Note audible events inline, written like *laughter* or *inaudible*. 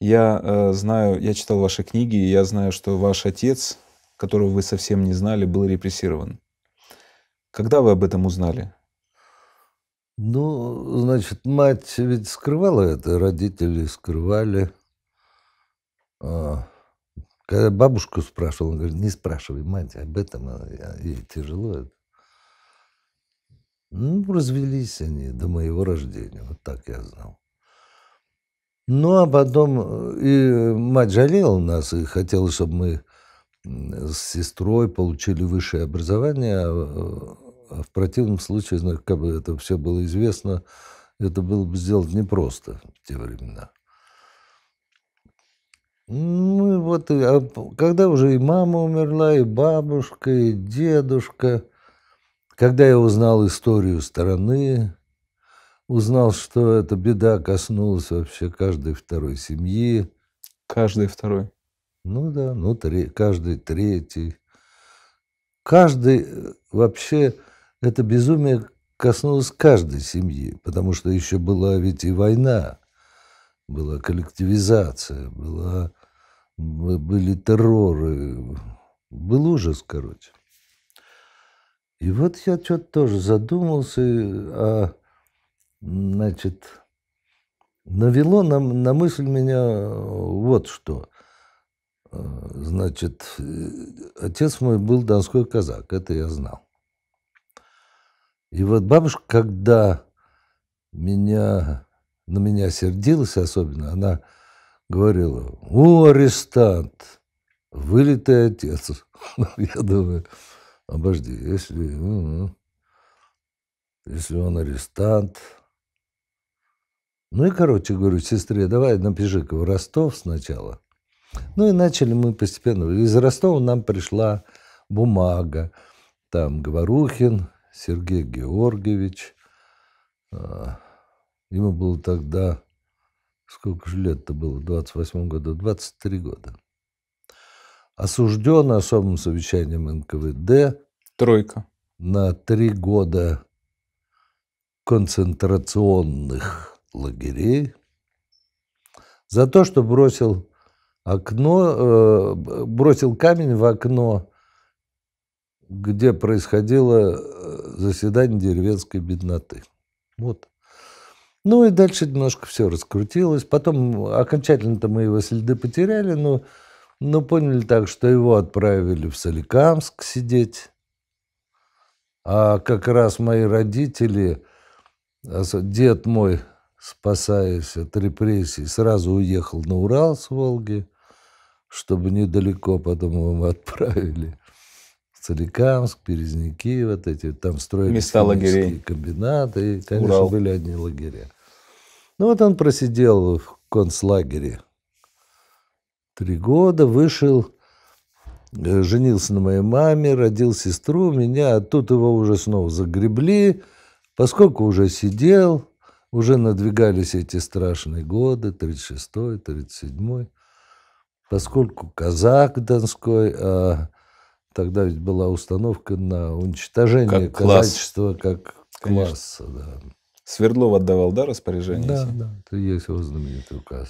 Я э, знаю, я читал ваши книги, и я знаю, что ваш отец, которого вы совсем не знали, был репрессирован. Когда вы об этом узнали? Ну, значит, мать ведь скрывала это, родители скрывали. А, когда бабушку спрашивал, он говорит, не спрашивай мать об этом, а, ей тяжело. Ну, развелись они до моего рождения, вот так я знал. Ну, а потом э, и мать жалела нас и хотела, чтобы мы с сестрой получили высшее образование, а, а, а в противном случае, как бы это все было известно, это было бы сделать непросто в те времена. Ну, вот, а когда уже и мама умерла, и бабушка, и дедушка, когда я узнал историю страны, Узнал, что эта беда коснулась вообще каждой второй семьи. Каждой второй? Ну да, ну три, каждый третий. Каждый э, вообще это безумие коснулось каждой семьи, потому что еще была ведь и война, была коллективизация, была, были терроры, был ужас, короче. И вот я что-то тоже задумался, а значит, навело на, на мысль меня э, вот что. Э, значит, э, отец мой был донской казак, это я знал. И вот бабушка, когда меня, на меня сердилась особенно, она говорила, о, арестант, вылитый отец. *laughs* Я думаю, обожди, если, если он арестант, ну и, короче, говорю, сестре, давай напиши-ка в Ростов сначала. Ну и начали мы постепенно. Из Ростова нам пришла бумага. Там Говорухин, Сергей Георгиевич. А, ему было тогда, сколько же лет-то было, в 28 году, 23 года. Осужден особым совещанием НКВД. Тройка. На три года концентрационных лагерей за то, что бросил окно, э, бросил камень в окно, где происходило э, заседание деревенской бедноты. Вот. Ну и дальше немножко все раскрутилось. Потом окончательно-то мы его следы потеряли, но, но поняли так, что его отправили в Соликамск сидеть. А как раз мои родители, дед мой спасаясь от репрессий, сразу уехал на Урал с Волги, чтобы недалеко потом его отправили. в Соликамск, Березники, вот эти, там строили Места лагерей. комбинаты, и, конечно, Урал. были одни лагеря. Ну вот он просидел в концлагере три года, вышел, э, женился на моей маме, родил сестру, меня, а тут его уже снова загребли, поскольку уже сидел, уже надвигались эти страшные годы, 36-й, 37-й, поскольку казак Донской, а тогда ведь была установка на уничтожение как казачества класс. как класса. Да. Свердлов отдавал, да, распоряжение? Да, да. Это есть его знаменитый указ.